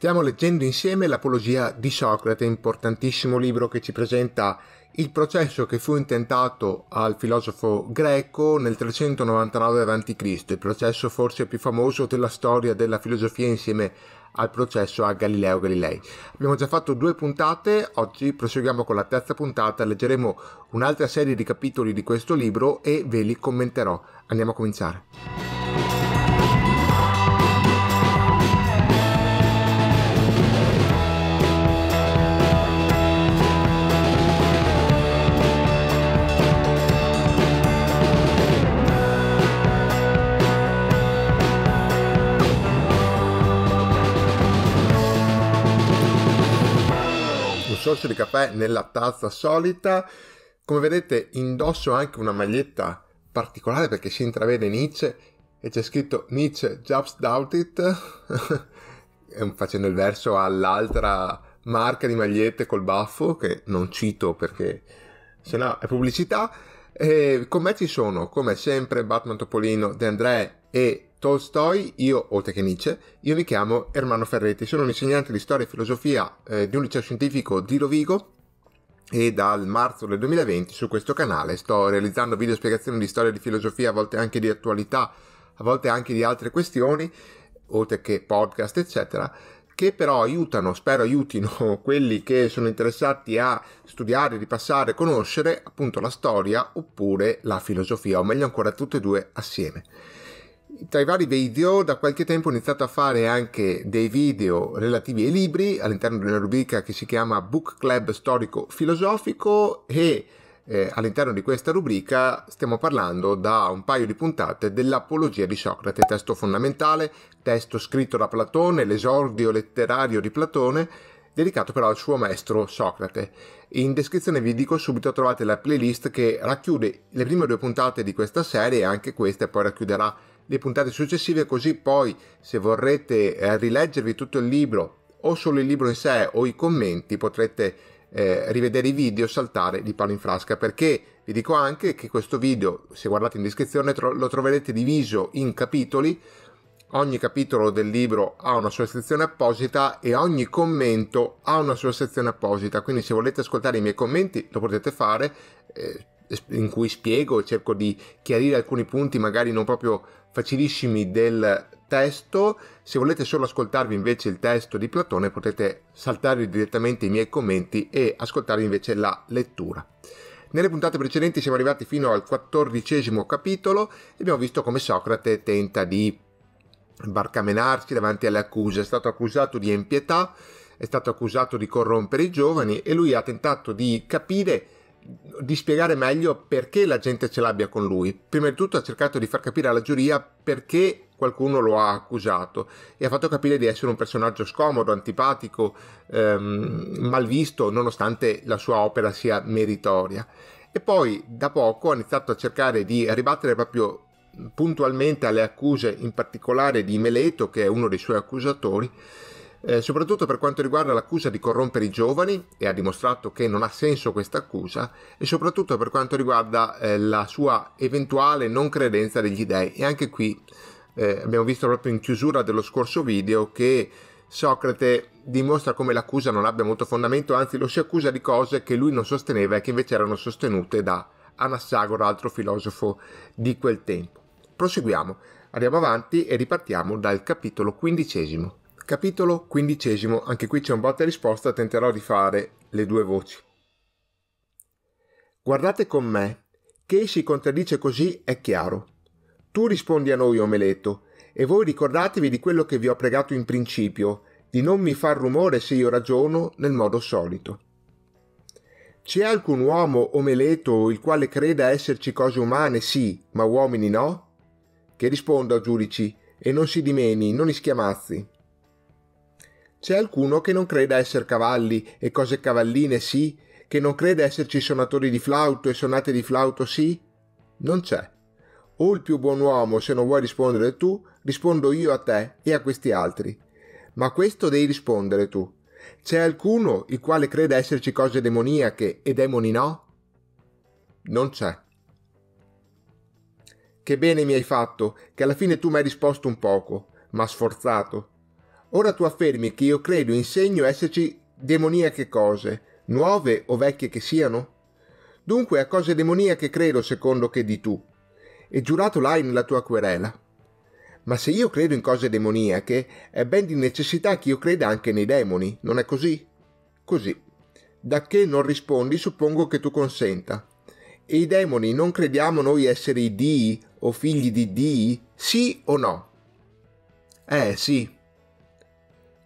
Stiamo leggendo insieme l'Apologia di Socrate, importantissimo libro che ci presenta il processo che fu intentato al filosofo greco nel 399 a.C., il processo forse più famoso della storia della filosofia insieme al processo a Galileo Galilei. Abbiamo già fatto due puntate, oggi proseguiamo con la terza puntata, leggeremo un'altra serie di capitoli di questo libro e ve li commenterò. Andiamo a cominciare. sorso di caffè nella tazza solita. Come vedete indosso anche una maglietta particolare perché si intravede Nietzsche e c'è scritto Nietzsche just doubt it facendo il verso all'altra marca di magliette col baffo che non cito perché se no è pubblicità e con me ci sono come sempre Batman Topolino, De André e Tolstoi, io, oltre che Nietzsche, io mi chiamo Ermano Ferretti, sono un insegnante di storia e filosofia eh, di un liceo scientifico di Rovigo e dal marzo del 2020 su questo canale sto realizzando video spiegazioni di storia e di filosofia, a volte anche di attualità, a volte anche di altre questioni, oltre che podcast, eccetera, che però aiutano, spero aiutino quelli che sono interessati a studiare, ripassare, conoscere appunto la storia oppure la filosofia, o meglio ancora tutte e due assieme tra i vari video da qualche tempo ho iniziato a fare anche dei video relativi ai libri all'interno della rubrica che si chiama Book Club Storico Filosofico e eh, all'interno di questa rubrica stiamo parlando da un paio di puntate dell'Apologia di Socrate, testo fondamentale, testo scritto da Platone, l'esordio letterario di Platone, dedicato però al suo maestro Socrate. In descrizione vi dico subito trovate la playlist che racchiude le prime due puntate di questa serie e anche questa poi racchiuderà le puntate successive, così poi se vorrete eh, rileggervi tutto il libro o solo il libro in sé o i commenti potrete eh, rivedere i video, saltare di palo in frasca perché vi dico anche che questo video, se guardate in descrizione, tro- lo troverete diviso in capitoli. Ogni capitolo del libro ha una sua sezione apposita e ogni commento ha una sua sezione apposita, quindi se volete ascoltare i miei commenti lo potete fare, eh, in cui spiego cerco di chiarire alcuni punti magari non proprio facilissimi del testo. Se volete solo ascoltarvi invece il testo di Platone potete saltare direttamente i miei commenti e ascoltarvi invece la lettura. Nelle puntate precedenti siamo arrivati fino al quattordicesimo capitolo e abbiamo visto come Socrate tenta di barcamenarsi davanti alle accuse. È stato accusato di impietà, è stato accusato di corrompere i giovani e lui ha tentato di capire di spiegare meglio perché la gente ce l'abbia con lui. Prima di tutto ha cercato di far capire alla giuria perché qualcuno lo ha accusato e ha fatto capire di essere un personaggio scomodo, antipatico, ehm, malvisto, nonostante la sua opera sia meritoria. E poi da poco ha iniziato a cercare di ribattere proprio puntualmente alle accuse, in particolare di Meleto, che è uno dei suoi accusatori, eh, soprattutto per quanto riguarda l'accusa di corrompere i giovani, e ha dimostrato che non ha senso questa accusa, e soprattutto per quanto riguarda eh, la sua eventuale non credenza degli dèi. E anche qui eh, abbiamo visto proprio in chiusura dello scorso video che Socrate dimostra come l'accusa non abbia molto fondamento, anzi lo si accusa di cose che lui non sosteneva e che invece erano sostenute da Anassagora, altro filosofo di quel tempo. Proseguiamo, andiamo avanti e ripartiamo dal capitolo quindicesimo. Capitolo quindicesimo, anche qui c'è un botta e risposta, tenterò di fare le due voci. Guardate con me, che si contraddice così è chiaro. Tu rispondi a noi, omeletto, e voi ricordatevi di quello che vi ho pregato in principio, di non mi far rumore se io ragiono nel modo solito. C'è alcun uomo omeleto il quale creda esserci cose umane sì, ma uomini no? Che risponda, giudici, e non si dimeni, non ischiamazzi. C'è alcuno che non creda esser cavalli e cose cavalline sì, che non creda esserci sonatori di flauto e sonate di flauto sì? Non c'è. O il più buon uomo, se non vuoi rispondere tu, rispondo io a te e a questi altri. Ma questo devi rispondere tu. C'è alcuno il quale creda esserci cose demoniache e demoni no? Non c'è. Che bene mi hai fatto, che alla fine tu mi hai risposto un poco, ma sforzato, Ora tu affermi che io credo e insegno esserci demoniache cose, nuove o vecchie che siano? Dunque a cose demoniache credo secondo che di tu, e giurato l'hai nella tua querela. Ma se io credo in cose demoniache, è ben di necessità che io creda anche nei demoni, non è così? Così. Da che non rispondi, suppongo che tu consenta. E i demoni non crediamo noi essere i dii o figli di dii? Sì o no? Eh sì.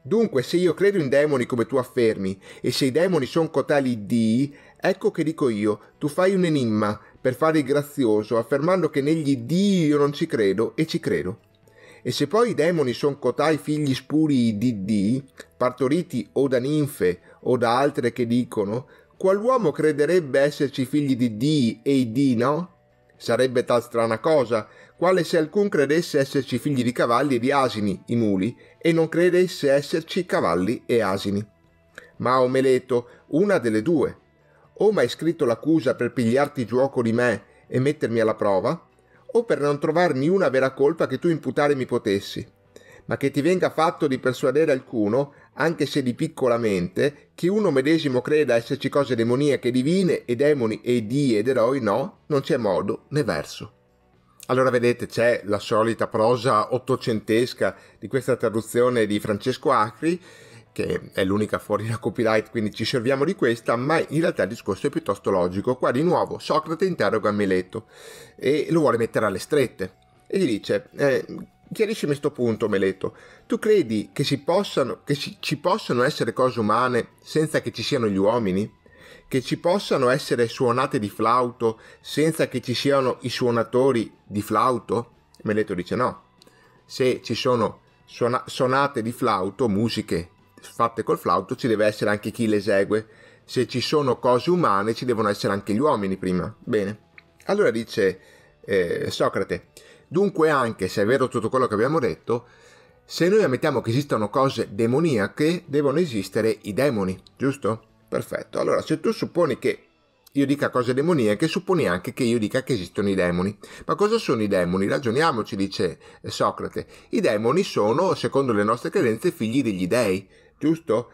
Dunque, se io credo in demoni come tu affermi, e se i demoni sono cotali dii, ecco che dico io, tu fai un enigma per fare il grazioso, affermando che negli dii io non ci credo e ci credo. E se poi i demoni sono cotai figli spuri di dii, partoriti o da ninfe o da altre che dicono, qual uomo crederebbe esserci figli di dii e i dii no? Sarebbe tal strana cosa quale se alcun credesse esserci figli di cavalli e di asini, i muli, e non credesse esserci cavalli e asini. Ma o Meleto, una delle due, o m'hai scritto l'accusa per pigliarti giuoco di me e mettermi alla prova, o per non trovarmi una vera colpa che tu imputare mi potessi, ma che ti venga fatto di persuadere alcuno, anche se di piccola mente, che uno medesimo creda esserci cose demoniache divine e demoni e di ed eroi no, non c'è modo né verso. Allora vedete, c'è la solita prosa ottocentesca di questa traduzione di Francesco Acri, che è l'unica fuori da copyright, quindi ci serviamo di questa, ma in realtà il discorso è piuttosto logico. Qua di nuovo Socrate interroga Meleto e lo vuole mettere alle strette e gli dice, eh, chiariscimi questo punto Meleto tu credi che, si possano, che si, ci possano essere cose umane senza che ci siano gli uomini? che ci possano essere suonate di flauto senza che ci siano i suonatori di flauto? Meleto dice no. Se ci sono suona- sonate di flauto, musiche fatte col flauto, ci deve essere anche chi le esegue. Se ci sono cose umane, ci devono essere anche gli uomini prima. Bene. Allora dice eh, Socrate, dunque anche se è vero tutto quello che abbiamo detto, se noi ammettiamo che esistano cose demoniache, devono esistere i demoni, giusto? Perfetto. Allora, se tu supponi che io dica cose demoniache, supponi anche che io dica che esistono i demoni. Ma cosa sono i demoni? Ragioniamoci, dice Socrate. I demoni sono, secondo le nostre credenze, figli degli dei, giusto?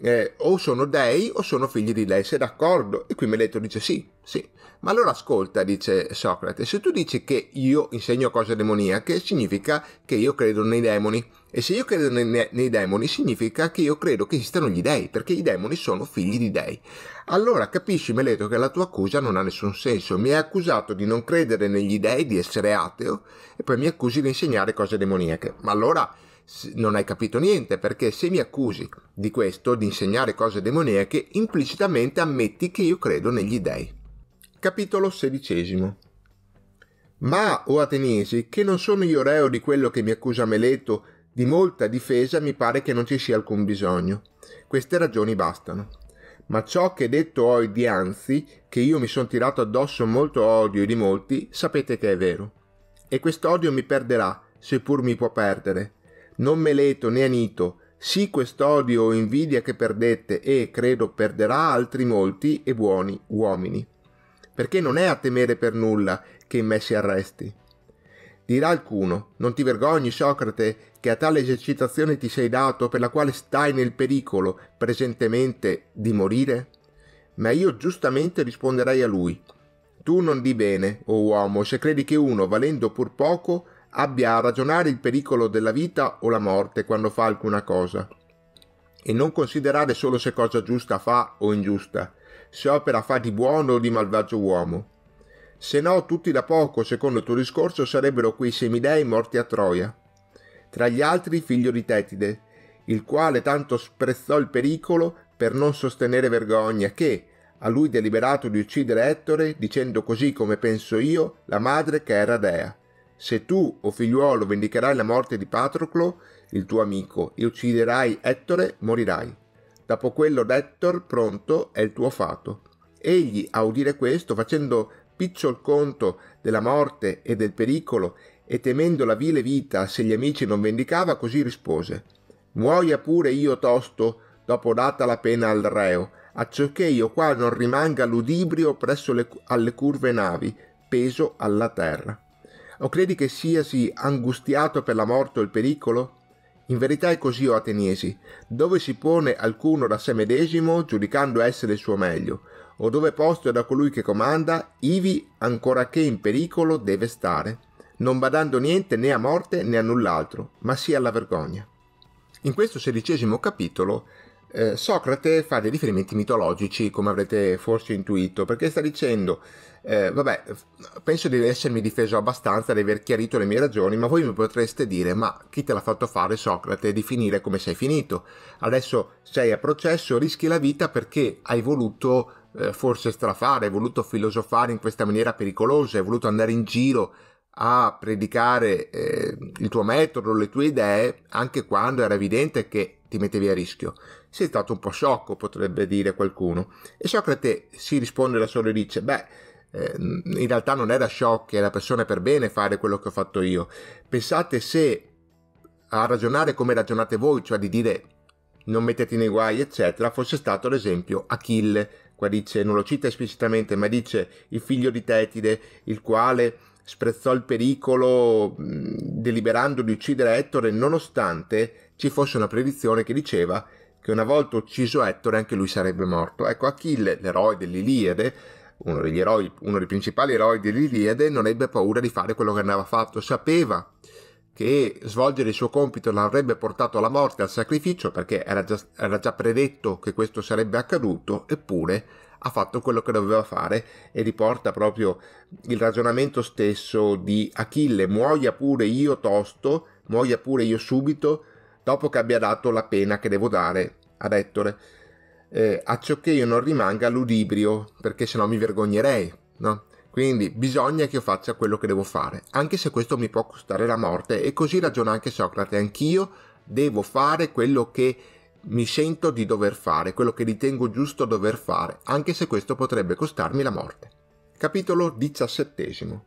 Eh, o sono dei o sono figli di dei, sei d'accordo? E qui Meleto dice sì, sì, ma allora ascolta, dice Socrate, se tu dici che io insegno cose demoniache, significa che io credo nei demoni. E se io credo nei, nei demoni, significa che io credo che esistano gli dèi, perché i demoni sono figli di dèi. Allora capisci, Meleto, che la tua accusa non ha nessun senso. Mi hai accusato di non credere negli dèi, di essere ateo, e poi mi accusi di insegnare cose demoniache. Ma allora non hai capito niente, perché se mi accusi di questo, di insegnare cose demoniache, implicitamente ammetti che io credo negli dèi. Capitolo XVI Ma, o Ateniesi, che non sono io reo di quello che mi accusa Meleto, di molta difesa mi pare che non ci sia alcun bisogno. Queste ragioni bastano. Ma ciò che detto ho e dianzi, che io mi sono tirato addosso molto odio di molti, sapete che è vero. E quest'odio mi perderà, seppur mi può perdere. Non Meleto né Anito, sì quest'odio o invidia che perdette e, credo, perderà altri molti e buoni uomini perché non è a temere per nulla che in me si arresti. Dirà alcuno, non ti vergogni, Socrate, che a tale esercitazione ti sei dato per la quale stai nel pericolo, presentemente, di morire? Ma io giustamente risponderei a lui, tu non di bene, o oh uomo, se credi che uno, valendo pur poco, abbia a ragionare il pericolo della vita o la morte quando fa alcuna cosa, e non considerare solo se cosa giusta fa o ingiusta, se opera fa di buono o di malvagio uomo. Se no, tutti da poco, secondo il tuo discorso, sarebbero quei semidei morti a Troia. Tra gli altri figlio di Tetide, il quale tanto sprezzò il pericolo per non sostenere vergogna che, a lui deliberato di uccidere Ettore, dicendo così come penso io, la madre che era dea. Se tu, o figliuolo, vendicherai la morte di Patroclo, il tuo amico, e ucciderai Ettore, morirai. Dopo quello d'Ettor, pronto è il tuo fato. Egli, a udire questo, facendo picciol conto della morte e del pericolo, e temendo la vile vita se gli amici non vendicava, così rispose: Muoia pure io tosto, dopo data la pena al reo, acciò che io qua non rimanga ludibrio presso le, alle curve navi, peso alla terra. O credi che siasi angustiato per la morte o il pericolo? In verità è così, o Ateniesi, dove si pone alcuno da sé medesimo, giudicando essere il suo meglio, o dove posto è da colui che comanda, ivi, ancora che in pericolo, deve stare, non badando niente né a morte né a null'altro, ma sia alla vergogna. In questo sedicesimo capitolo eh, Socrate fa dei riferimenti mitologici, come avrete forse intuito, perché sta dicendo, eh, vabbè, penso di essermi difeso abbastanza, di aver chiarito le mie ragioni, ma voi mi potreste dire, ma chi te l'ha fatto fare Socrate di finire come sei finito? Adesso sei a processo, rischi la vita perché hai voluto eh, forse strafare, hai voluto filosofare in questa maniera pericolosa, hai voluto andare in giro a predicare eh, il tuo metodo, le tue idee, anche quando era evidente che ti mettevi a rischio sei stato un po' sciocco, potrebbe dire qualcuno. E Socrate si risponde da solo e dice, beh, ehm, in realtà non era sciocchi, era persona per bene fare quello che ho fatto io. Pensate se a ragionare come ragionate voi, cioè di dire non mettete nei guai, eccetera, fosse stato ad esempio Achille, qua dice, non lo cita esplicitamente, ma dice il figlio di Tetide, il quale sprezzò il pericolo deliberando di uccidere Ettore nonostante ci fosse una predizione che diceva che una volta ucciso Ettore anche lui sarebbe morto. Ecco, Achille, l'eroe dell'Iliade, uno degli eroi, uno dei principali eroi dell'Iliade, non ebbe paura di fare quello che andava fatto, sapeva che svolgere il suo compito l'avrebbe portato alla morte, al sacrificio, perché era già, era già predetto che questo sarebbe accaduto, eppure ha fatto quello che doveva fare e riporta proprio il ragionamento stesso di Achille, muoia pure io tosto, muoia pure io subito, dopo che abbia dato la pena che devo dare ad Ettore, eh, a ciò che io non rimanga ludibrio, perché sennò mi vergognerei, no? Quindi bisogna che io faccia quello che devo fare, anche se questo mi può costare la morte. E così ragiona anche Socrate, anch'io devo fare quello che mi sento di dover fare, quello che ritengo giusto dover fare, anche se questo potrebbe costarmi la morte. Capitolo diciassettesimo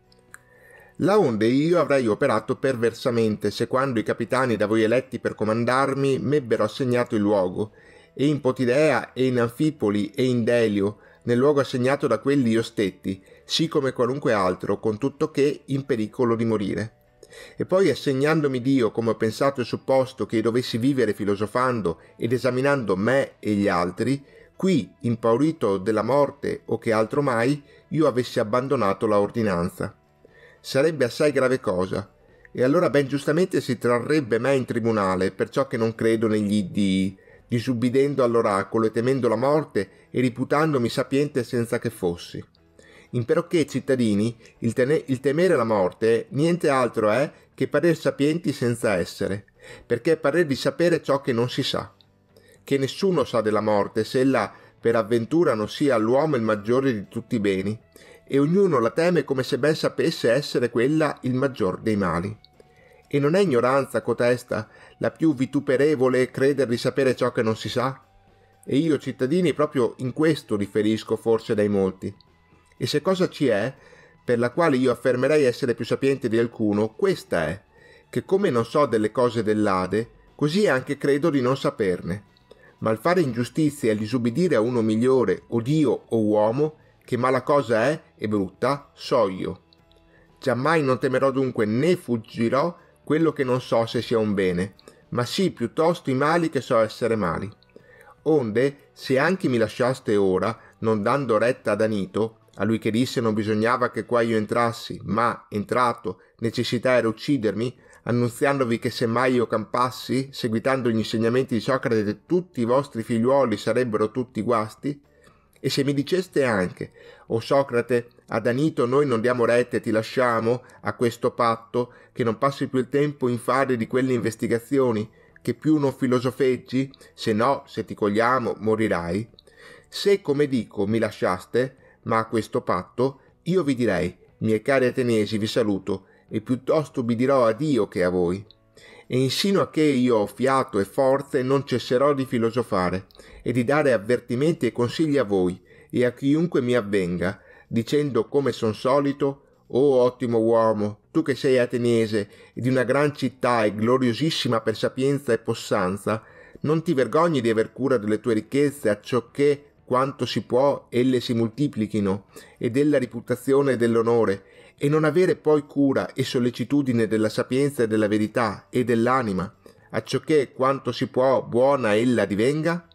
là onde io avrei operato perversamente se quando i capitani da voi eletti per comandarmi m'ebbero assegnato il luogo, e in Potidea e in Anfipoli e in Delio, nel luogo assegnato da quelli io stetti, sì come qualunque altro, con tutto che in pericolo di morire. E poi assegnandomi Dio come ho pensato e supposto che io dovessi vivere filosofando ed esaminando me e gli altri, qui, impaurito della morte o che altro mai, io avessi abbandonato la ordinanza sarebbe assai grave cosa, e allora ben giustamente si trarrebbe me in tribunale per ciò che non credo negli iddii, disubbidendo all'oracolo e temendo la morte e riputandomi sapiente senza che fossi. Imperoché, cittadini, il, tene- il temere la morte niente altro è che parer sapienti senza essere, perché è parer di sapere ciò che non si sa. Che nessuno sa della morte se ella per avventura non sia all'uomo il maggiore di tutti i beni, e ognuno la teme come se ben sapesse essere quella il maggior dei mali. E non è ignoranza cotesta la più vituperevole creder di sapere ciò che non si sa? E io, cittadini, proprio in questo riferisco forse dai molti. E se cosa ci è, per la quale io affermerei essere più sapiente di alcuno, questa è, che come non so delle cose dell'Ade, così anche credo di non saperne. Ma il fare ingiustizia e il disubbidire a uno migliore, o Dio o uomo, che mala cosa è e brutta so io. Giammai non temerò dunque né fuggirò quello che non so se sia un bene, ma sì piuttosto i mali che so essere mali. Onde, se anche mi lasciaste ora, non dando retta ad Anito, a lui che disse non bisognava che qua io entrassi, ma, entrato, necessità era uccidermi, annunziandovi che se mai io campassi, seguitando gli insegnamenti di Socrate, tutti i vostri figliuoli sarebbero tutti guasti, e se mi diceste anche, o oh Socrate, ad Anito noi non diamo retta e ti lasciamo a questo patto che non passi più il tempo in fare di quelle investigazioni, che più non filosofeggi, se no, se ti cogliamo, morirai. Se, come dico, mi lasciaste, ma a questo patto, io vi direi, miei cari Atenesi, vi saluto, e piuttosto vi dirò Dio che a voi e a che io, ho fiato e forze, non cesserò di filosofare e di dare avvertimenti e consigli a voi e a chiunque mi avvenga, dicendo come son solito, o oh, ottimo uomo, tu che sei ateniese e di una gran città e gloriosissima per sapienza e possanza, non ti vergogni di aver cura delle tue ricchezze, acciò che, quanto si può, elle si moltiplichino, e della riputazione e dell'onore, e non avere poi cura e sollecitudine della sapienza e della verità e dell'anima, acciò che quanto si può buona ella divenga?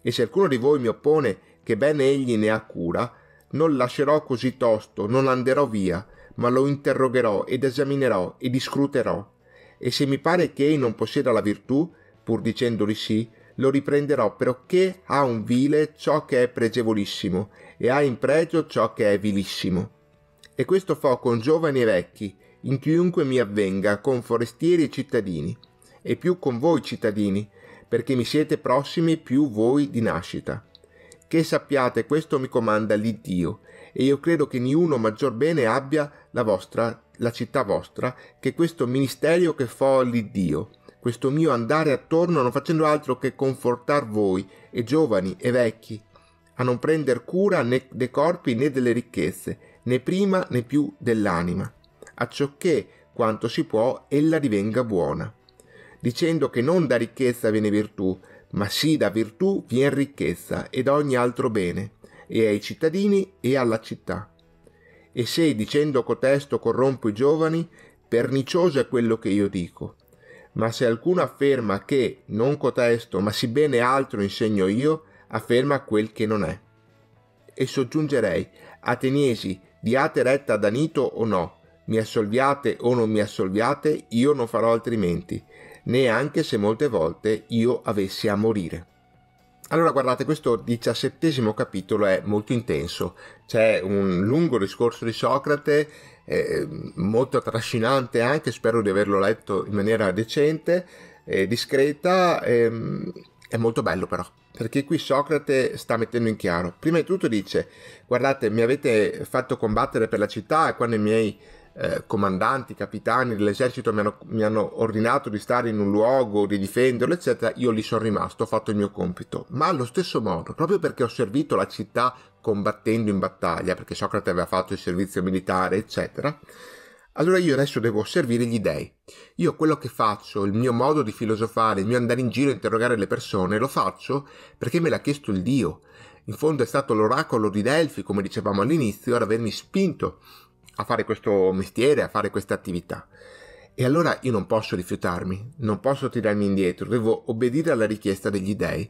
E se alcuno di voi mi oppone che bene egli ne ha cura, non lascerò così tosto, non anderò via, ma lo interrogherò ed esaminerò e discruterò. E se mi pare che ei non possieda la virtù, pur dicendoli sì, lo riprenderò perché ha un vile ciò che è pregevolissimo e ha in pregio ciò che è vilissimo e questo fo con giovani e vecchi, in chiunque mi avvenga, con forestieri e cittadini, e più con voi cittadini, perché mi siete prossimi più voi di nascita. Che sappiate questo mi comanda l'Iddio, e io credo che niuno maggior bene abbia la vostra, la città vostra, che questo ministerio che fo all'Iddio, questo mio andare attorno non facendo altro che confortar voi, e giovani e vecchi, a non prender cura né dei corpi né delle ricchezze, né prima né più dell'anima, acciò che, quanto si può, ella divenga buona, dicendo che non da ricchezza viene virtù, ma sì da virtù viene ricchezza ed ogni altro bene, e ai cittadini e alla città. E se dicendo cotesto corrompo i giovani, pernicioso è quello che io dico. Ma se alcuno afferma che non cotesto, ma sì bene altro insegno io, afferma quel che non è. E soggiungerei, Ateniesi, Diate retta a Danito o no, mi assolviate o non mi assolviate, io non farò altrimenti, neanche se molte volte io avessi a morire. Allora guardate, questo diciassettesimo capitolo è molto intenso, c'è un lungo discorso di Socrate, eh, molto trascinante anche, spero di averlo letto in maniera decente, e discreta, ehm, è molto bello però. Perché qui Socrate sta mettendo in chiaro. Prima di tutto dice, guardate, mi avete fatto combattere per la città e quando i miei eh, comandanti, capitani dell'esercito mi hanno, mi hanno ordinato di stare in un luogo, di difenderlo, eccetera, io lì sono rimasto, ho fatto il mio compito. Ma allo stesso modo, proprio perché ho servito la città combattendo in battaglia, perché Socrate aveva fatto il servizio militare, eccetera, allora io adesso devo servire gli dèi. Io quello che faccio, il mio modo di filosofare, il mio andare in giro e interrogare le persone, lo faccio perché me l'ha chiesto il Dio. In fondo è stato l'oracolo di Delfi, come dicevamo all'inizio, ad avermi spinto a fare questo mestiere, a fare questa attività. E allora io non posso rifiutarmi, non posso tirarmi indietro, devo obbedire alla richiesta degli dèi.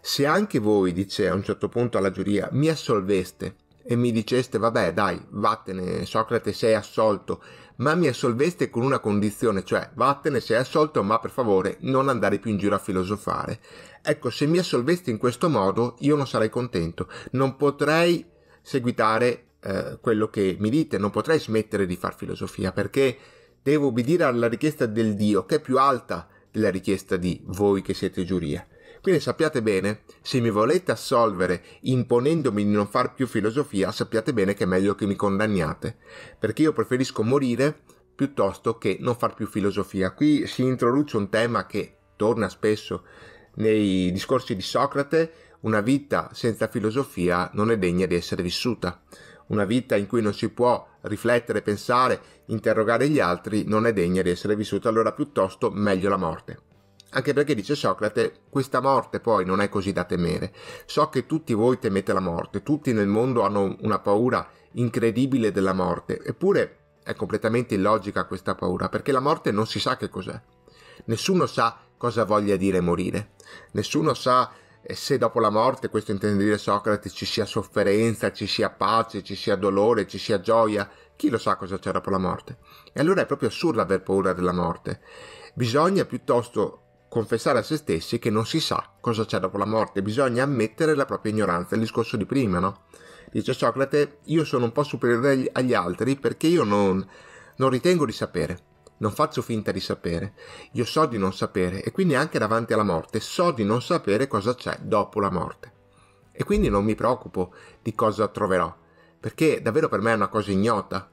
Se anche voi, dice a un certo punto alla giuria, mi assolveste e mi diceste, vabbè dai, vattene, Socrate sei assolto, ma mi assolveste con una condizione, cioè vattene sei assolto, ma per favore non andare più in giro a filosofare. Ecco, se mi assolveste in questo modo, io non sarei contento, non potrei seguitare eh, quello che mi dite, non potrei smettere di far filosofia, perché devo obbedire alla richiesta del Dio, che è più alta della richiesta di voi che siete giuria. Quindi sappiate bene, se mi volete assolvere imponendomi di non far più filosofia, sappiate bene che è meglio che mi condanniate, perché io preferisco morire piuttosto che non far più filosofia. Qui si introduce un tema che torna spesso nei discorsi di Socrate, una vita senza filosofia non è degna di essere vissuta. Una vita in cui non si può riflettere, pensare, interrogare gli altri non è degna di essere vissuta, allora piuttosto meglio la morte. Anche perché dice Socrate, questa morte poi non è così da temere. So che tutti voi temete la morte, tutti nel mondo hanno una paura incredibile della morte, eppure è completamente illogica questa paura, perché la morte non si sa che cos'è. Nessuno sa cosa voglia dire morire, nessuno sa eh, se dopo la morte, questo intende dire Socrate, ci sia sofferenza, ci sia pace, ci sia dolore, ci sia gioia, chi lo sa cosa c'è dopo la morte? E allora è proprio assurdo aver paura della morte. Bisogna piuttosto confessare a se stessi che non si sa cosa c'è dopo la morte, bisogna ammettere la propria ignoranza, il discorso di prima, no? Dice Socrate, io sono un po' superiore agli altri perché io non, non ritengo di sapere, non faccio finta di sapere, io so di non sapere e quindi anche davanti alla morte so di non sapere cosa c'è dopo la morte. E quindi non mi preoccupo di cosa troverò, perché davvero per me è una cosa ignota,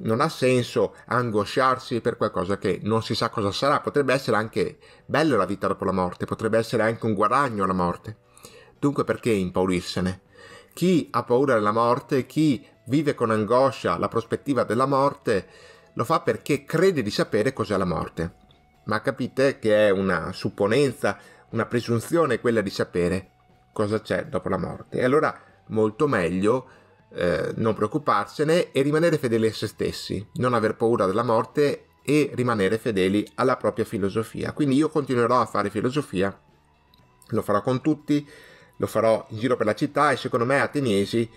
non ha senso angosciarsi per qualcosa che non si sa cosa sarà. Potrebbe essere anche bella la vita dopo la morte, potrebbe essere anche un guadagno la morte. Dunque perché impaurirsene? Chi ha paura della morte, chi vive con angoscia la prospettiva della morte, lo fa perché crede di sapere cos'è la morte. Ma capite che è una supponenza, una presunzione quella di sapere cosa c'è dopo la morte. E allora molto meglio eh, non preoccuparsene e rimanere fedeli a se stessi, non aver paura della morte e rimanere fedeli alla propria filosofia. Quindi io continuerò a fare filosofia, lo farò con tutti, lo farò in giro per la città e secondo me ateniesi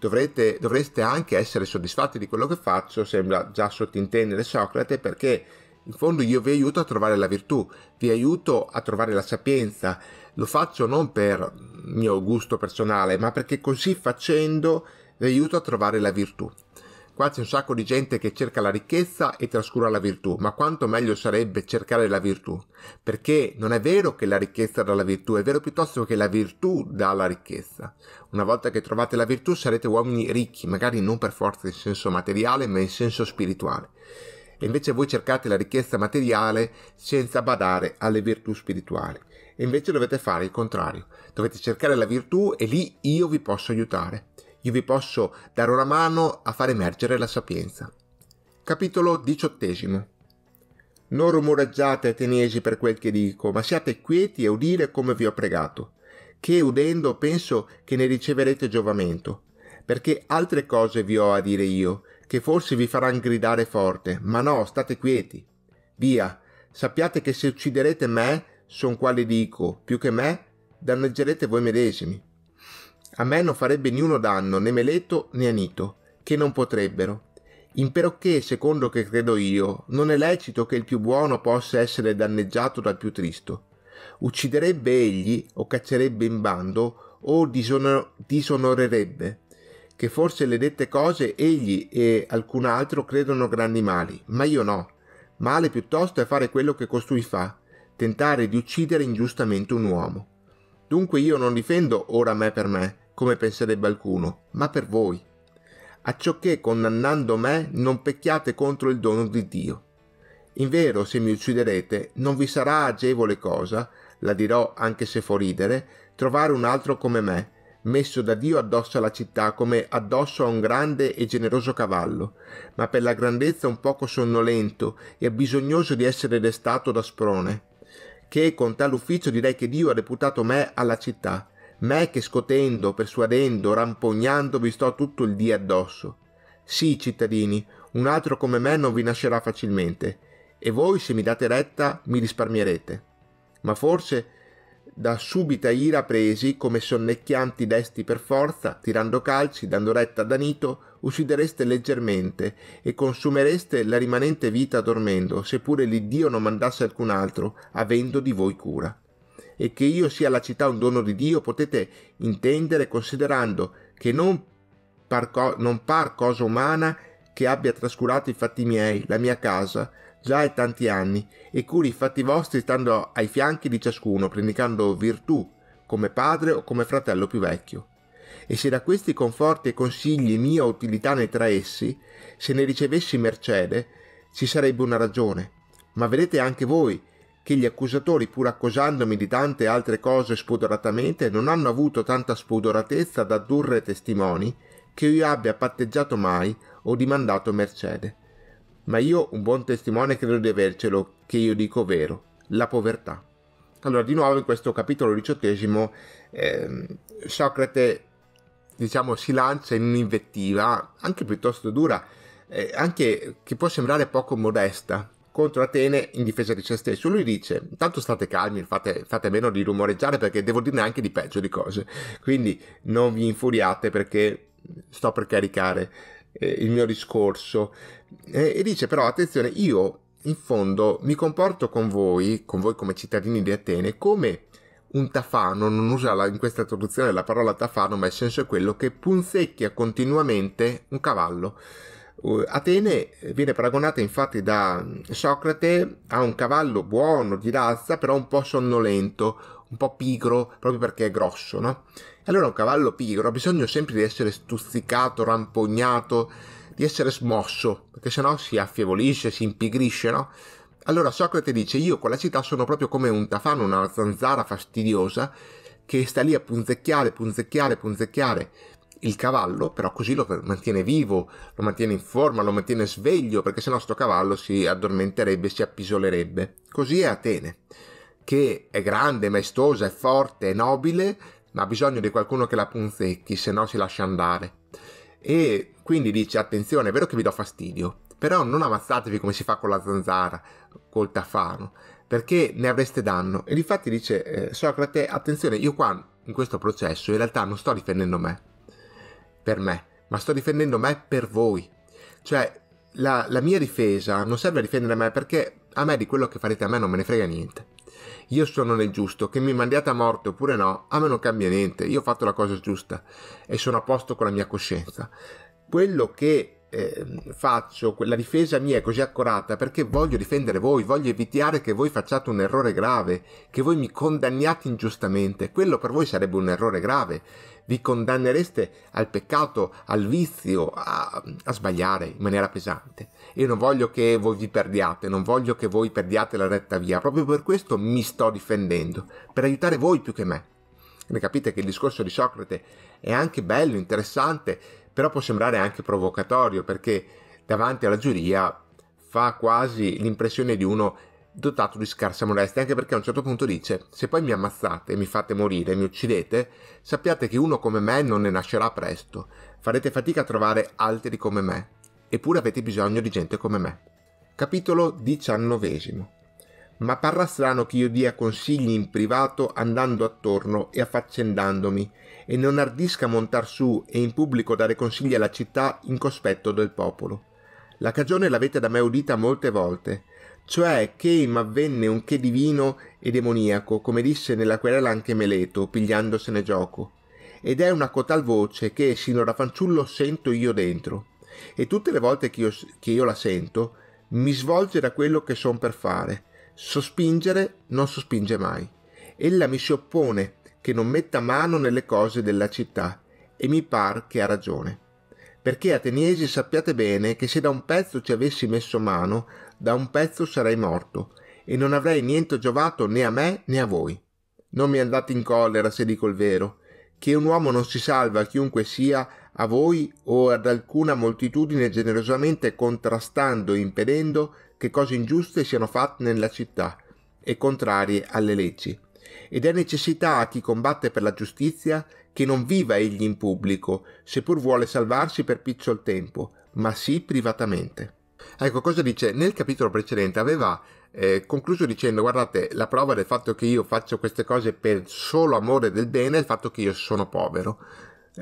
dovrete, dovreste anche essere soddisfatti di quello che faccio, sembra già sottintendere Socrate perché in fondo io vi aiuto a trovare la virtù, vi aiuto a trovare la sapienza, lo faccio non per mio gusto personale, ma perché così facendo vi aiuto a trovare la virtù. Qua c'è un sacco di gente che cerca la ricchezza e trascura la virtù, ma quanto meglio sarebbe cercare la virtù, perché non è vero che la ricchezza dà la virtù, è vero piuttosto che la virtù dà la ricchezza. Una volta che trovate la virtù sarete uomini ricchi, magari non per forza in senso materiale, ma in senso spirituale. E invece voi cercate la ricchezza materiale senza badare alle virtù spirituali. E invece dovete fare il contrario, dovete cercare la virtù e lì io vi posso aiutare io vi posso dare una mano a far emergere la sapienza. Capitolo XVIII Non rumoreggiate, ateniesi, per quel che dico, ma siate quieti e udire come vi ho pregato, che udendo penso che ne riceverete giovamento, perché altre cose vi ho a dire io, che forse vi faranno gridare forte, ma no, state quieti. Via, sappiate che se ucciderete me, son quale dico, più che me, danneggerete voi medesimi a me non farebbe niuno danno né Meleto né Anito, che non potrebbero. Imperocché, secondo che credo io, non è lecito che il più buono possa essere danneggiato dal più tristo. Ucciderebbe egli, o caccerebbe in bando, o disonor- disonorerebbe, che forse le dette cose egli e alcun altro credono grandi mali, ma io no. Male piuttosto è fare quello che costui fa, tentare di uccidere ingiustamente un uomo. Dunque io non difendo ora me per me, come penserebbe alcuno, ma per voi, a ciò che condannando me non pecchiate contro il dono di Dio. In vero, se mi ucciderete, non vi sarà agevole cosa, la dirò anche se ridere, trovare un altro come me, messo da Dio addosso alla città come addosso a un grande e generoso cavallo, ma per la grandezza un poco sonnolento e bisognoso di essere destato da sprone, che con tal ufficio direi che Dio ha reputato me alla città, me che scotendo, persuadendo, rampognando vi sto tutto il dì addosso. Sì, cittadini, un altro come me non vi nascerà facilmente, e voi se mi date retta mi risparmierete. Ma forse da subita ira presi, come sonnecchianti desti per forza, tirando calci, dando retta a Danito, uccidereste leggermente e consumereste la rimanente vita dormendo, seppure l'Iddio non mandasse alcun altro, avendo di voi cura e che io sia la città un dono di Dio potete intendere considerando che non par, co- non par cosa umana che abbia trascurato i fatti miei, la mia casa, già è tanti anni, e curi i fatti vostri stando ai fianchi di ciascuno, predicando virtù, come padre o come fratello più vecchio. E se da questi conforti e consigli mia utilità ne traessi, se ne ricevessi mercede, ci sarebbe una ragione. Ma vedete anche voi che gli accusatori, pur accusandomi di tante altre cose spudoratamente, non hanno avuto tanta spudoratezza da addurre testimoni che io abbia patteggiato mai o dimandato mercede. Ma io un buon testimone credo di avercelo, che io dico vero, la povertà. Allora, di nuovo in questo capitolo diciottesimo, eh, Socrate, diciamo, si lancia in un'invettiva anche piuttosto dura, eh, anche che può sembrare poco modesta, contro Atene in difesa di se stesso. Lui dice: Intanto state calmi, fate, fate, meno di rumoreggiare perché devo dirne anche di peggio di cose. Quindi non vi infuriate perché sto per caricare eh, il mio discorso. E, e dice: Però attenzione, io in fondo mi comporto con voi, con voi come cittadini di Atene, come un tafano, non usa la, in questa traduzione la parola tafano, ma il senso è quello che punzecchia continuamente un cavallo. Atene eh, viene paragonata infatti da mm, Socrate a un cavallo buono di razza, però un po' sonnolento, un po' pigro, proprio perché è grosso, no? Allora un cavallo pigro ha bisogno sempre di essere stuzzicato, rampognato, di essere smosso, perché sennò si affievolisce, si impigrisce, no? Allora Socrate dice, io con la città sono proprio come un tafano, una zanzara fastidiosa, che sta lì a punzecchiare, punzecchiare, punzecchiare, il cavallo, però così lo mantiene vivo, lo mantiene in forma, lo mantiene sveglio, perché sennò sto cavallo si addormenterebbe, si appisolerebbe. Così è Atene, che è grande, maestosa, è forte, è nobile, ma ha bisogno di qualcuno che la punzecchi, se no si lascia andare. E quindi dice, attenzione, è vero che vi do fastidio, però non ammazzatevi come si fa con la zanzara, col tafano, perché ne avreste danno. E infatti dice eh, Socrate, attenzione, io qua in questo processo in realtà non sto difendendo me, per me, ma sto difendendo me per voi. Cioè, la, la mia difesa non serve a difendere me perché a me di quello che farete a me non me ne frega niente. Io sono nel giusto, che mi mandiate a morte oppure no, a me non cambia niente, io ho fatto la cosa giusta e sono a posto con la mia coscienza. Quello che eh, faccio, la difesa mia è così accurata perché voglio difendere voi, voglio evitare che voi facciate un errore grave, che voi mi condanniate ingiustamente. Quello per voi sarebbe un errore grave. Vi condannereste al peccato, al vizio, a, a sbagliare in maniera pesante. Io non voglio che voi vi perdiate, non voglio che voi perdiate la retta via. Proprio per questo mi sto difendendo, per aiutare voi più che me. Quindi capite che il discorso di Socrate è anche bello, interessante però può sembrare anche provocatorio perché davanti alla giuria fa quasi l'impressione di uno dotato di scarsa molestia, anche perché a un certo punto dice se poi mi ammazzate, mi fate morire, mi uccidete, sappiate che uno come me non ne nascerà presto, farete fatica a trovare altri come me, eppure avete bisogno di gente come me. Capitolo XIX. Ma parrà strano che io dia consigli in privato andando attorno e affaccendandomi e non ardisca montar su e in pubblico dare consigli alla città in cospetto del popolo. La cagione l'avete da me udita molte volte, cioè che m'avvenne un che divino e demoniaco, come disse nella querela anche Meleto, pigliandosene gioco. Ed è una cotal voce che, sino da fanciullo, sento io dentro. E tutte le volte che io, che io la sento, mi svolge da quello che son per fare. Sospingere non sospinge mai. Ella mi si oppone che non metta mano nelle cose della città, e mi par che ha ragione. Perché ateniesi sappiate bene che se da un pezzo ci avessi messo mano, da un pezzo sarei morto, e non avrei niente giovato né a me né a voi. Non mi andate in collera se dico il vero, che un uomo non si salva chiunque sia a voi o ad alcuna moltitudine generosamente contrastando e impedendo che cose ingiuste siano fatte nella città e contrarie alle leggi ed è necessità a chi combatte per la giustizia che non viva egli in pubblico, seppur vuole salvarsi per picciol tempo, ma sì privatamente. Ecco cosa dice, nel capitolo precedente aveva eh, concluso dicendo guardate la prova del fatto che io faccio queste cose per solo amore del bene è il fatto che io sono povero.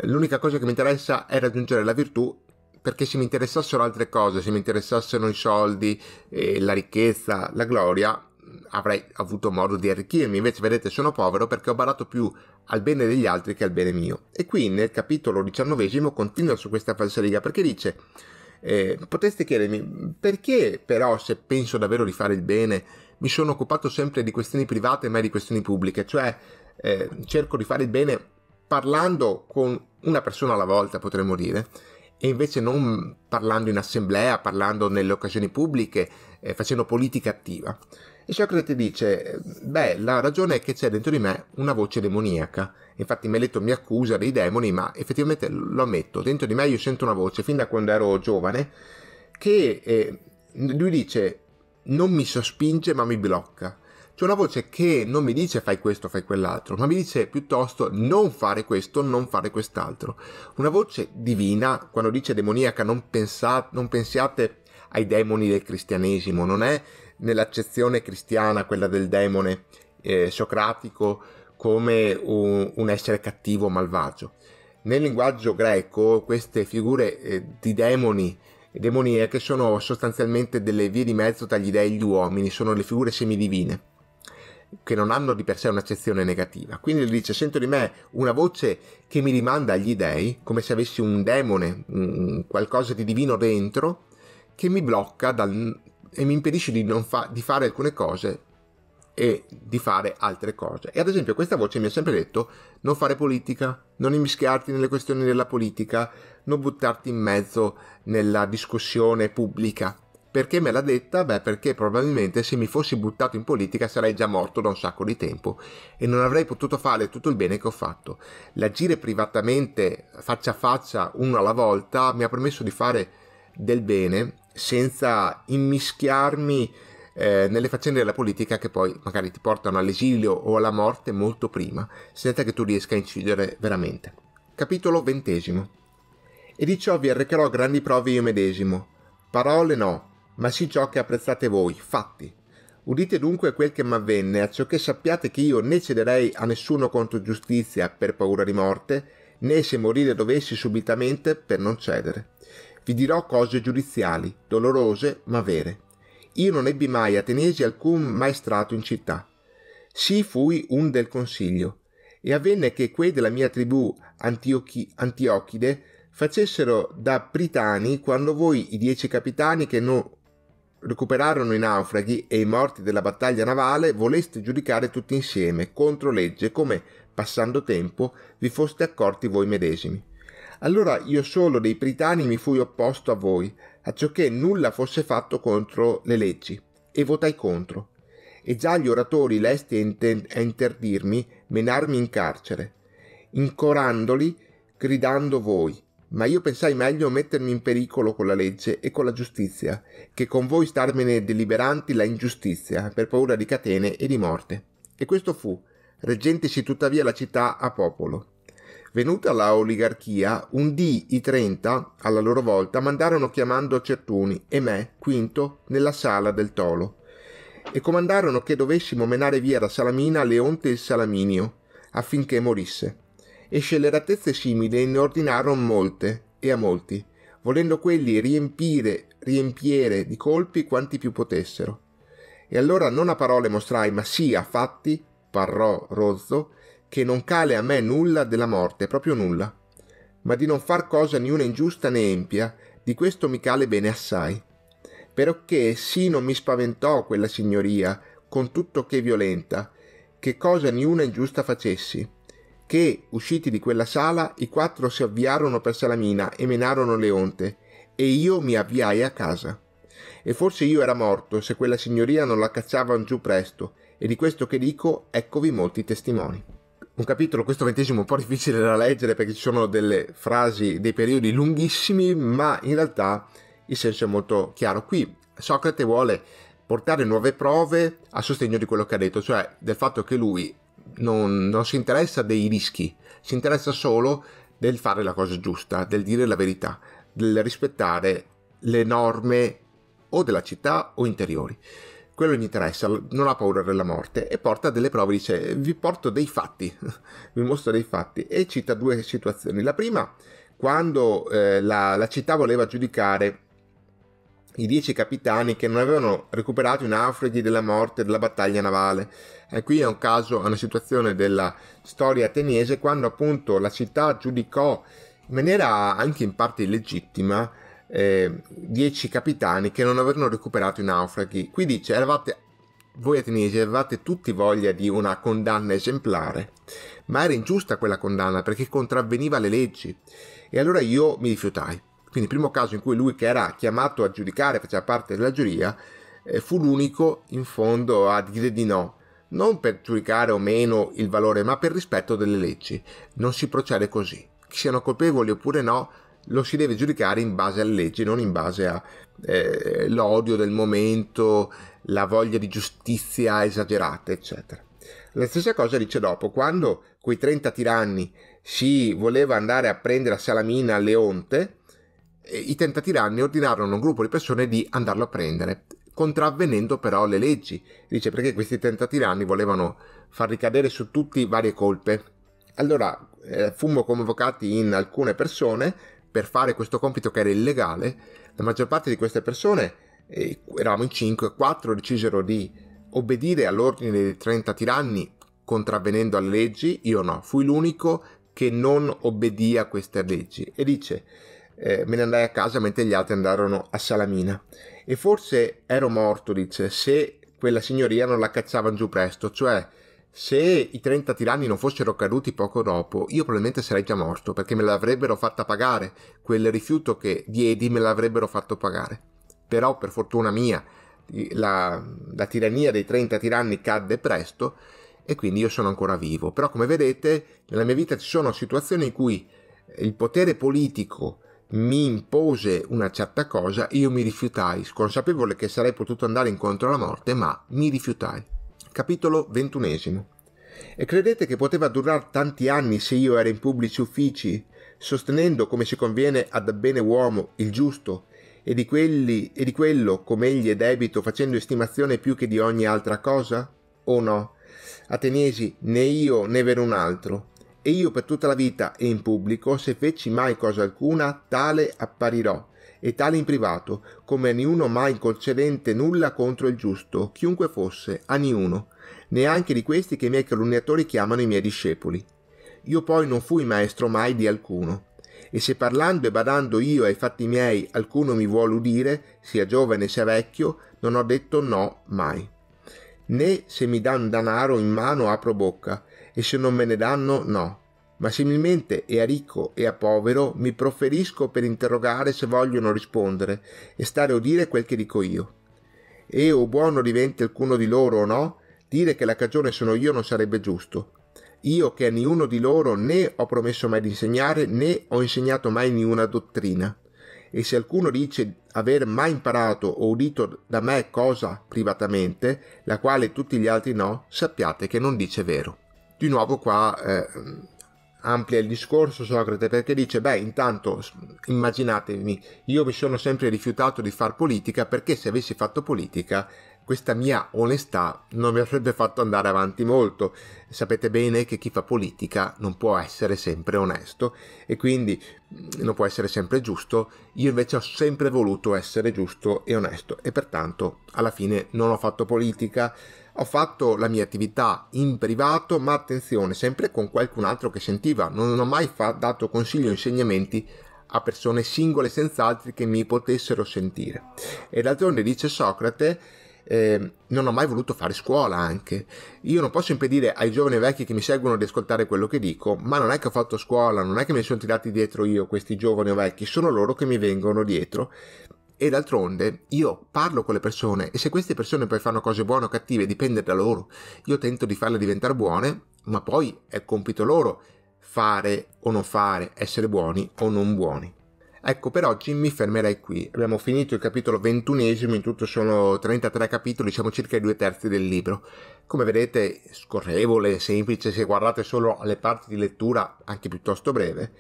L'unica cosa che mi interessa è raggiungere la virtù perché se mi interessassero altre cose, se mi interessassero i soldi, eh, la ricchezza, la gloria, avrei avuto modo di arricchirmi. Invece, vedete, sono povero perché ho barato più al bene degli altri che al bene mio. E qui nel capitolo diciannovesimo continua su questa falsariga perché dice. Eh, potreste chiedermi perché però se penso davvero di fare il bene mi sono occupato sempre di questioni private e mai di questioni pubbliche, cioè eh, cerco di fare il bene parlando con una persona alla volta potremmo dire e invece non parlando in assemblea, parlando nelle occasioni pubbliche, eh, facendo politica attiva. E Socrate dice, beh, la ragione è che c'è dentro di me una voce demoniaca. Infatti Meleto mi accusa dei demoni, ma effettivamente lo ammetto, dentro di me io sento una voce, fin da quando ero giovane, che eh, lui dice, non mi sospinge ma mi blocca. C'è una voce che non mi dice fai questo, fai quell'altro, ma mi dice piuttosto non fare questo, non fare quest'altro. Una voce divina, quando dice demoniaca, non, pensa- non pensiate ai demoni del cristianesimo, non è nell'accezione cristiana, quella del demone eh, socratico, come un, un essere cattivo malvagio. Nel linguaggio greco queste figure eh, di demoni demoniache sono sostanzialmente delle vie di mezzo tra gli dei e gli uomini, sono le figure semidivine che non hanno di per sé un'accezione negativa. Quindi dice: Sento di me una voce che mi rimanda agli dei, come se avessi un demone, un qualcosa di divino dentro, che mi blocca dal e mi impedisce di, fa- di fare alcune cose e di fare altre cose. E ad esempio questa voce mi ha sempre detto non fare politica, non immischiarti nelle questioni della politica, non buttarti in mezzo nella discussione pubblica. Perché me l'ha detta? Beh, perché probabilmente se mi fossi buttato in politica sarei già morto da un sacco di tempo e non avrei potuto fare tutto il bene che ho fatto. L'agire privatamente, faccia a faccia, uno alla volta, mi ha permesso di fare del bene senza immischiarmi eh, nelle faccende della politica che poi magari ti portano all'esilio o alla morte molto prima, senza che tu riesca a incidere veramente. Capitolo XX. E di ciò vi arrecherò grandi prove io medesimo. Parole no, ma sì ciò che apprezzate voi, fatti. Udite dunque quel che m'avvenne, acciò che sappiate che io né cederei a nessuno contro giustizia per paura di morte, né se morire dovessi subitamente per non cedere. Vi dirò cose giudiziali, dolorose ma vere. Io non ebbi mai atenesi alcun maestrato in città. Sì fui un del consiglio, e avvenne che quei della mia tribù antiochi, antiochide facessero da pritani quando voi i dieci capitani che non recuperarono i naufraghi e i morti della battaglia navale voleste giudicare tutti insieme, contro legge, come, passando tempo, vi foste accorti voi medesimi. Allora io solo dei Britani mi fui opposto a voi, acciò che nulla fosse fatto contro le leggi, e votai contro. E già gli oratori lesti a interdirmi, menarmi in carcere, incorandoli, gridando voi. Ma io pensai meglio mettermi in pericolo con la legge e con la giustizia, che con voi starmene deliberanti la ingiustizia, per paura di catene e di morte. E questo fu, reggentesi tuttavia la città a popolo. Venuta la oligarchia, un dì i trenta, alla loro volta, mandarono chiamando Certuni e me, quinto, nella sala del Tolo, e comandarono che dovessimo menare via da Salamina Leonte il Salaminio, affinché morisse. E scelleratezze simili ne ordinarono molte, e a molti, volendo quelli riempire, riempiere di colpi quanti più potessero. E allora non a parole mostrai, ma sì a fatti, parrò Rozzo, che non cale a me nulla della morte, proprio nulla, ma di non far cosa niuna ingiusta né empia, di questo mi cale bene assai. Perocché sì non mi spaventò quella signoria, con tutto che violenta, che cosa niuna ingiusta facessi, che, usciti di quella sala, i quattro si avviarono per Salamina e menarono le Leonte, e io mi avviai a casa. E forse io era morto se quella signoria non la cacciavan giù presto, e di questo che dico eccovi molti testimoni un capitolo, questo ventesimo, un po' difficile da leggere perché ci sono delle frasi, dei periodi lunghissimi, ma in realtà il senso è molto chiaro. Qui Socrate vuole portare nuove prove a sostegno di quello che ha detto, cioè del fatto che lui non, non si interessa dei rischi, si interessa solo del fare la cosa giusta, del dire la verità, del rispettare le norme o della città o interiori quello gli interessa, non ha paura della morte e porta delle prove, dice vi porto dei fatti, vi mostro dei fatti e cita due situazioni. La prima, quando eh, la, la, città voleva giudicare i dieci capitani che non avevano recuperato i naufraghi della morte della battaglia navale. E qui è un caso, è una situazione della storia ateniese quando appunto la città giudicò in maniera anche in parte illegittima eh, 10 capitani che non avevano recuperato i naufraghi. Qui dice, eravate, voi ateniesi avevate tutti voglia di una condanna esemplare, ma era ingiusta quella condanna perché contravveniva alle leggi. E allora io mi rifiutai. Quindi il primo caso in cui lui che era chiamato a giudicare, faceva parte della giuria, eh, fu l'unico in fondo a dire di no, non per giudicare o meno il valore, ma per rispetto delle leggi. Non si procede così. Che siano colpevoli oppure no, lo si deve giudicare in base alle leggi, non in base all'odio eh, del momento, la voglia di giustizia esagerata, eccetera. La stessa cosa dice dopo, quando quei 30 tiranni si voleva andare a prendere a Salamina a Leonte, eh, i 30 tiranni ordinarono a un gruppo di persone di andarlo a prendere, contravvenendo però le leggi. Dice perché questi 30 tiranni volevano far ricadere su tutti varie colpe. Allora eh, fummo convocati in alcune persone per fare questo compito che era illegale, la maggior parte di queste persone, eh, eravamo in 5, 4 decisero di obbedire all'ordine dei 30 tiranni contravvenendo alle leggi, io no, fui l'unico che non obbedì a queste leggi. E dice, eh, me ne andai a casa mentre gli altri andarono a Salamina. E forse ero morto, dice, se quella signoria non la cacciavano giù presto, cioè se i 30 tiranni non fossero caduti poco dopo, io probabilmente sarei già morto perché me l'avrebbero fatta pagare, quel rifiuto che diedi me l'avrebbero fatto pagare. Però per fortuna mia la, la tirannia dei 30 tiranni cadde presto e quindi io sono ancora vivo. Però come vedete nella mia vita ci sono situazioni in cui il potere politico mi impose una certa cosa, io mi rifiutai, consapevole che sarei potuto andare incontro alla morte, ma mi rifiutai capitolo ventunesimo. E credete che poteva durar tanti anni se io ero in pubblici uffici, sostenendo come si conviene ad bene uomo il giusto, e di, quelli, e di quello come egli è debito facendo estimazione più che di ogni altra cosa? O no? Ateniesi, né io né verun altro. E io per tutta la vita e in pubblico, se feci mai cosa alcuna, tale apparirò, e tale in privato, come a niuno mai concedente nulla contro il giusto, chiunque fosse, a niuno, neanche di questi che i miei calunniatori chiamano i miei discepoli. Io poi non fui maestro mai di alcuno. E se parlando e badando io ai fatti miei alcuno mi vuole udire, sia giovane sia vecchio, non ho detto no mai. Né se mi danno danaro in mano apro bocca, e se non me ne danno no ma similmente e a ricco e a povero mi proferisco per interrogare se vogliono rispondere e stare o dire quel che dico io. E o buono diventi alcuno di loro o no, dire che la cagione sono io non sarebbe giusto. Io che a niuno di loro né ho promesso mai di insegnare né ho insegnato mai niuna dottrina. E se alcuno dice aver mai imparato o udito da me cosa privatamente, la quale tutti gli altri no, sappiate che non dice vero. Di nuovo qua eh, amplia il discorso Socrate perché dice, beh, intanto immaginatevi, io mi sono sempre rifiutato di far politica perché se avessi fatto politica questa mia onestà non mi avrebbe fatto andare avanti molto. Sapete bene che chi fa politica non può essere sempre onesto e quindi mm, non può essere sempre giusto. Io invece ho sempre voluto essere giusto e onesto e pertanto alla fine non ho fatto politica ho fatto la mia attività in privato, ma attenzione, sempre con qualcun altro che sentiva, non ho mai fa- dato consigli o insegnamenti a persone singole senza altri che mi potessero sentire. E d'altronde dice Socrate, eh, non ho mai voluto fare scuola anche. Io non posso impedire ai giovani e vecchi che mi seguono di ascoltare quello che dico, ma non è che ho fatto scuola, non è che mi sono tirati dietro io questi giovani o vecchi, sono loro che mi vengono dietro e d'altronde io parlo con le persone e se queste persone poi fanno cose buone o cattive dipende da loro. Io tento di farle diventare buone, ma poi è compito loro fare o non fare, essere buoni o non buoni. Ecco, per oggi mi fermerei qui. Abbiamo finito il capitolo ventunesimo, in tutto sono 33 capitoli, siamo circa i due terzi del libro. Come vedete, scorrevole, semplice, se guardate solo alle parti di lettura, anche piuttosto breve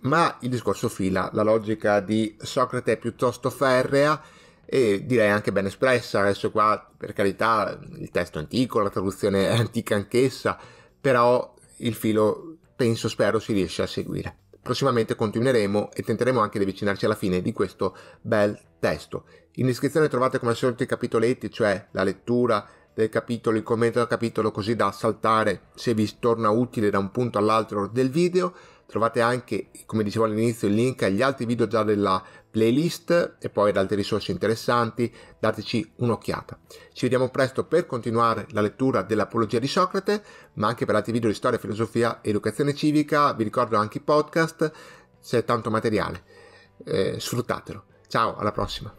ma il discorso fila, la logica di Socrate è piuttosto ferrea e direi anche ben espressa, adesso qua per carità il testo è antico, la traduzione è antica anch'essa, però il filo penso, spero si riesce a seguire. Prossimamente continueremo e tenteremo anche di avvicinarci alla fine di questo bel testo. In descrizione trovate come al solito i capitoletti, cioè la lettura del capitolo, il commento del capitolo così da saltare se vi torna utile da un punto all'altro del video Trovate anche, come dicevo all'inizio, il link agli altri video già della playlist e poi ad altre risorse interessanti. Dateci un'occhiata. Ci vediamo presto per continuare la lettura dell'Apologia di Socrate, ma anche per altri video di storia, filosofia educazione civica. Vi ricordo anche i podcast, c'è tanto materiale. Eh, sfruttatelo. Ciao, alla prossima.